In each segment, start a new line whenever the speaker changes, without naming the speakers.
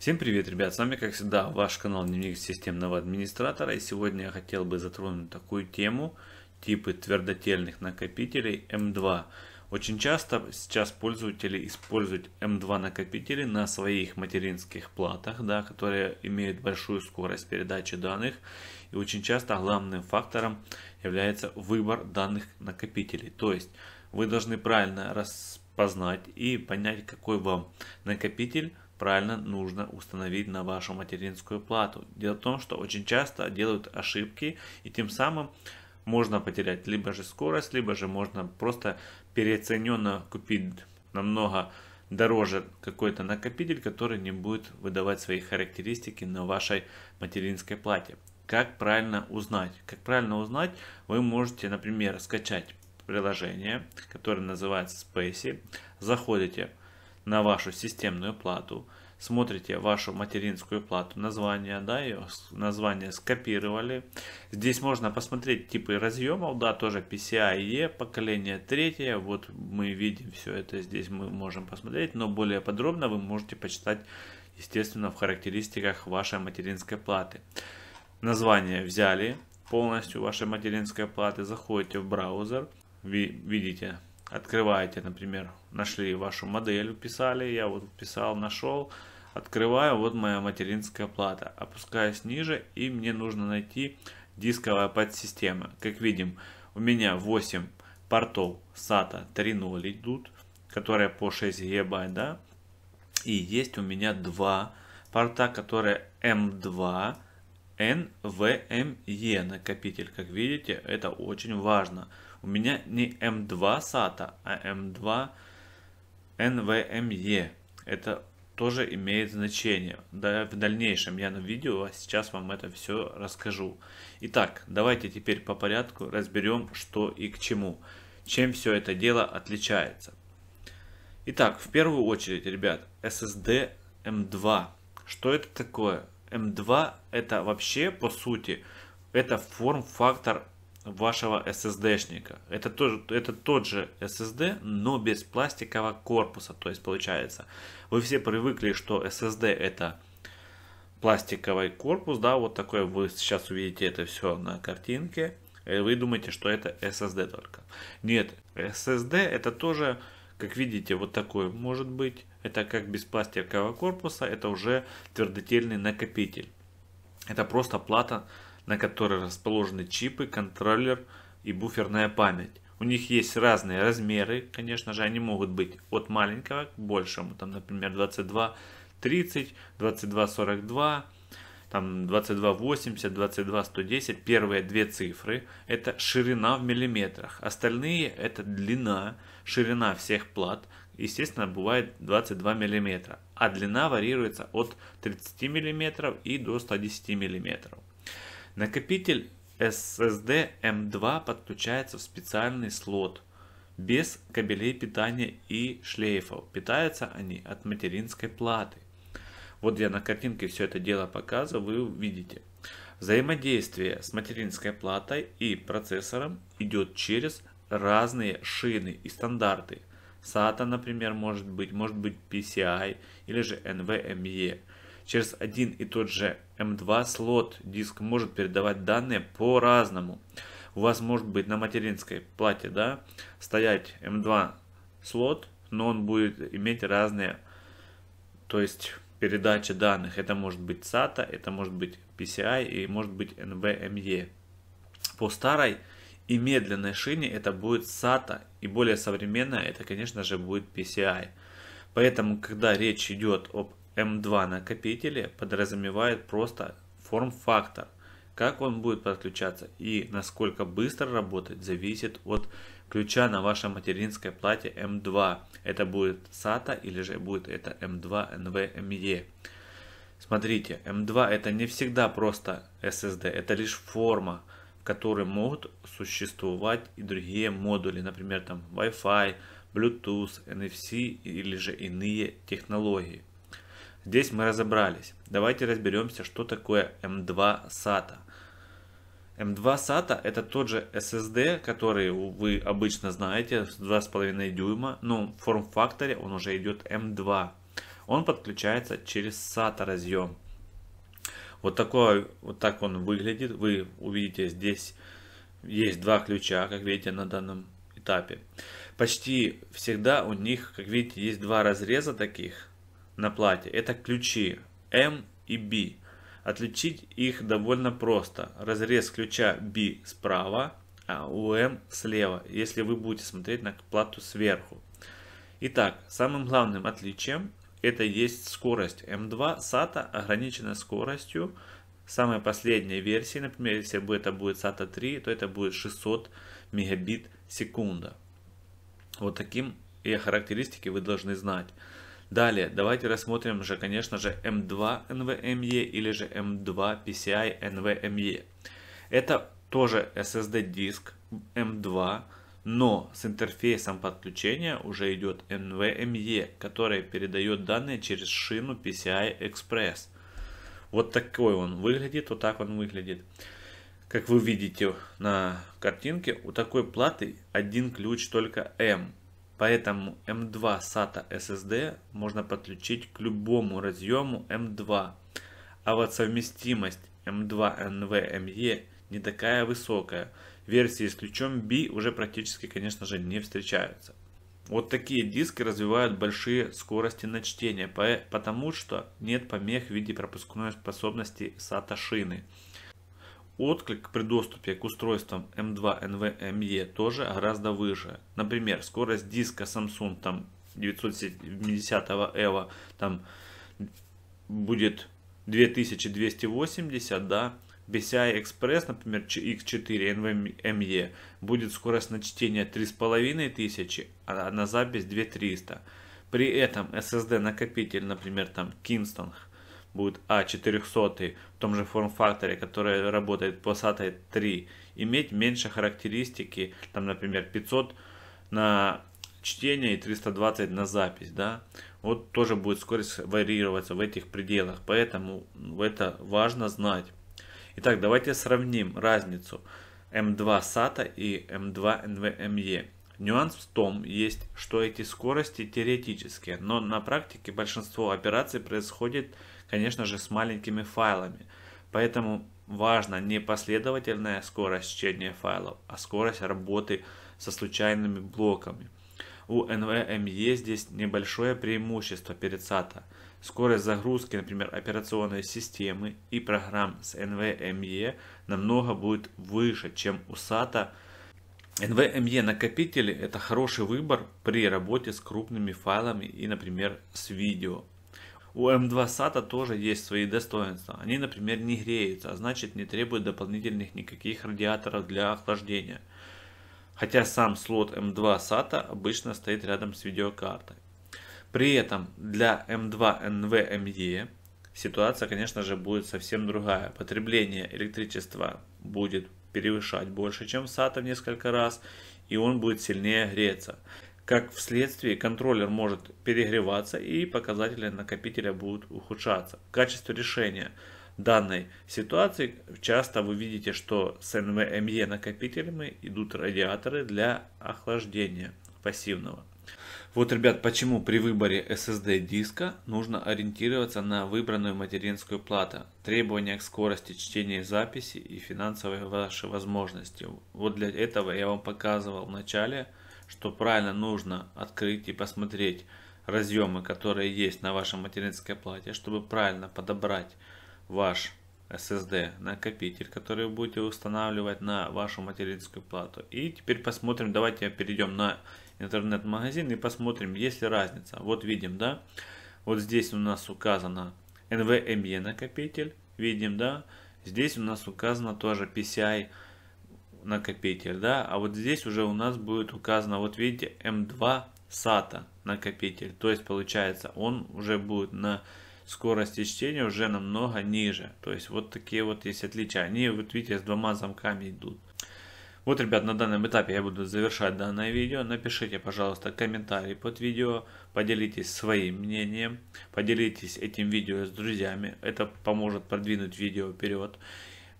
Всем привет, ребят! С вами, как всегда, ваш канал Дневник системного администратора. И сегодня я хотел бы затронуть такую тему, типы твердотельных накопителей М2. Очень часто сейчас пользователи используют М2 накопители на своих материнских платах, да, которые имеют большую скорость передачи данных. И очень часто главным фактором является выбор данных накопителей. То есть вы должны правильно распознать и понять, какой вам накопитель правильно нужно установить на вашу материнскую плату. Дело в том, что очень часто делают ошибки и тем самым можно потерять либо же скорость, либо же можно просто переоцененно купить намного дороже какой-то накопитель, который не будет выдавать свои характеристики на вашей материнской плате. Как правильно узнать? Как правильно узнать, вы можете, например, скачать приложение, которое называется Spacey. Заходите на вашу системную плату, смотрите вашу материнскую плату, название, да, ее название скопировали. Здесь можно посмотреть типы разъемов, да, тоже PCIe, поколение третье, вот мы видим все это здесь, мы можем посмотреть, но более подробно вы можете почитать, естественно, в характеристиках вашей материнской платы. Название взяли полностью вашей материнской платы, заходите в браузер, видите открываете, например, нашли вашу модель, писали, я вот писал, нашел, открываю, вот моя материнская плата, опускаюсь ниже и мне нужно найти дисковая подсистема. Как видим, у меня 8 портов SATA 3.0 идут, которые по 6 ГБ, да, и есть у меня 2 порта, которые M2 эм NVMe накопитель. Как видите, это очень важно. У меня не M2 SATA, а M2 NVMe. Это тоже имеет значение. Да, в дальнейшем я на видео, а сейчас вам это все расскажу. Итак, давайте теперь по порядку разберем, что и к чему. Чем все это дело отличается. Итак, в первую очередь, ребят, SSD M2. Что это такое? M2 это вообще по сути это форм-фактор вашего SSD-шника. Это, тоже, это тот же SSD, но без пластикового корпуса. То есть получается, вы все привыкли, что SSD это пластиковый корпус, да, вот такой, вы сейчас увидите это все на картинке, и вы думаете, что это SSD только. Нет, SSD это тоже как видите, вот такой может быть. Это как без пластикового корпуса, это уже твердотельный накопитель. Это просто плата, на которой расположены чипы, контроллер и буферная память. У них есть разные размеры, конечно же, они могут быть от маленького к большему. Там, например, 22, 30, 22, 42, там 2280, 22110. первые две цифры это ширина в миллиметрах, остальные это длина, ширина всех плат, естественно, бывает 22 миллиметра, а длина варьируется от 30 миллиметров и до 110 миллиметров. Накопитель SSD M2 подключается в специальный слот без кабелей питания и шлейфов. Питаются они от материнской платы. Вот я на картинке все это дело показываю, вы увидите. Взаимодействие с материнской платой и процессором идет через разные шины и стандарты. SATA, например, может быть, может быть PCI или же NVMe. Через один и тот же M2 слот диск может передавать данные по-разному. У вас может быть на материнской плате да, стоять M2 слот, но он будет иметь разные, то есть передача данных. Это может быть SATA, это может быть PCI и может быть NVMe. По старой и медленной шине это будет SATA и более современная это, конечно же, будет PCI. Поэтому, когда речь идет об M2 эм накопителе, подразумевает просто форм-фактор – как он будет подключаться и насколько быстро работать, зависит от ключа на вашем материнской плате M2. Это будет SATA или же будет это M2 NVMe. Смотрите, M2 это не всегда просто SSD, это лишь форма, в которой могут существовать и другие модули, например, там Wi-Fi, Bluetooth, NFC или же иные технологии. Здесь мы разобрались. Давайте разберемся, что такое M2 SATA. M2 SATA это тот же SSD, который вы обычно знаете, 2,5 дюйма, но ну, в форм-факторе он уже идет M2. Он подключается через SATA разъем. Вот, такой, вот так он выглядит. Вы увидите здесь есть два ключа, как видите на данном этапе. Почти всегда у них, как видите, есть два разреза таких на плате. Это ключи M и B. Отличить их довольно просто. Разрез ключа B справа, а UM слева, если вы будете смотреть на плату сверху. Итак, самым главным отличием это есть скорость M2 SATA ограничена скоростью самой последней версии, например, если бы это будет SATA 3, то это будет 600 мегабит секунда. Вот таким и характеристики вы должны знать. Далее, давайте рассмотрим же, конечно же, M2 NVMe или же M2 PCI NVMe. Это тоже SSD диск M2, но с интерфейсом подключения уже идет NVMe, который передает данные через шину PCI Express. Вот такой он выглядит, вот так он выглядит. Как вы видите на картинке, у такой платы один ключ только M. Поэтому M2 SATA SSD можно подключить к любому разъему M2. Эм а вот совместимость M2 эм NVMe эм не такая высокая. Версии с ключом B уже практически, конечно же, не встречаются. Вот такие диски развивают большие скорости на чтение, потому что нет помех в виде пропускной способности SATA шины. Отклик при доступе к устройствам M2 эм NVMe эм тоже гораздо выше. Например, скорость диска Samsung там 970 EVO там будет 2280, да, PCI Express, например, X4 NVMe, эм будет скорость на чтение 3500, а на запись 2300. При этом SSD накопитель, например, там Kingston будет А400 в том же форм-факторе, который работает по SATA 3, иметь меньше характеристики, там, например, 500 на чтение и 320 на запись, да, вот тоже будет скорость варьироваться в этих пределах, поэтому это важно знать. Итак, давайте сравним разницу M2 эм SATA и M2 эм NVMe. Эм Нюанс в том есть, что эти скорости теоретические, но на практике большинство операций происходит конечно же, с маленькими файлами. Поэтому важно не последовательная скорость чтения файлов, а скорость работы со случайными блоками. У NVMe здесь небольшое преимущество перед SATA. Скорость загрузки, например, операционной системы и программ с NVMe намного будет выше, чем у SATA. NVMe накопители – это хороший выбор при работе с крупными файлами и, например, с видео. У М2 SATA тоже есть свои достоинства. Они, например, не греются, а значит не требуют дополнительных никаких радиаторов для охлаждения. Хотя сам слот М2 SATA обычно стоит рядом с видеокартой. При этом для М2 NVMe ситуация, конечно же, будет совсем другая. Потребление электричества будет превышать больше, чем SATA в несколько раз, и он будет сильнее греться как вследствие контроллер может перегреваться и показатели накопителя будут ухудшаться. Качество решения данной ситуации часто вы видите, что с NVMe накопителями идут радиаторы для охлаждения пассивного. Вот, ребят, почему при выборе SSD диска нужно ориентироваться на выбранную материнскую плату, требования к скорости чтения и записи и финансовые ваши возможности. Вот для этого я вам показывал в начале что правильно нужно открыть и посмотреть разъемы, которые есть на вашем материнской плате, чтобы правильно подобрать ваш SSD накопитель, который вы будете устанавливать на вашу материнскую плату. И теперь посмотрим, давайте перейдем на интернет-магазин и посмотрим, есть ли разница. Вот видим, да, вот здесь у нас указано NVMe эм накопитель, видим, да, здесь у нас указано тоже PCI накопитель, да, а вот здесь уже у нас будет указано, вот видите, М2 SATA накопитель, то есть получается он уже будет на скорости чтения уже намного ниже, то есть вот такие вот есть отличия, они вот видите с двумя замками идут. Вот, ребят, на данном этапе я буду завершать данное видео. Напишите, пожалуйста, комментарий под видео, поделитесь своим мнением, поделитесь этим видео с друзьями. Это поможет продвинуть видео вперед.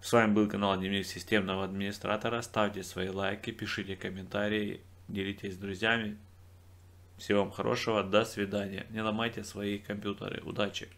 С вами был канал Дневник системного администратора. Ставьте свои лайки, пишите комментарии, делитесь с друзьями. Всего вам хорошего, до свидания. Не ломайте свои компьютеры. Удачи!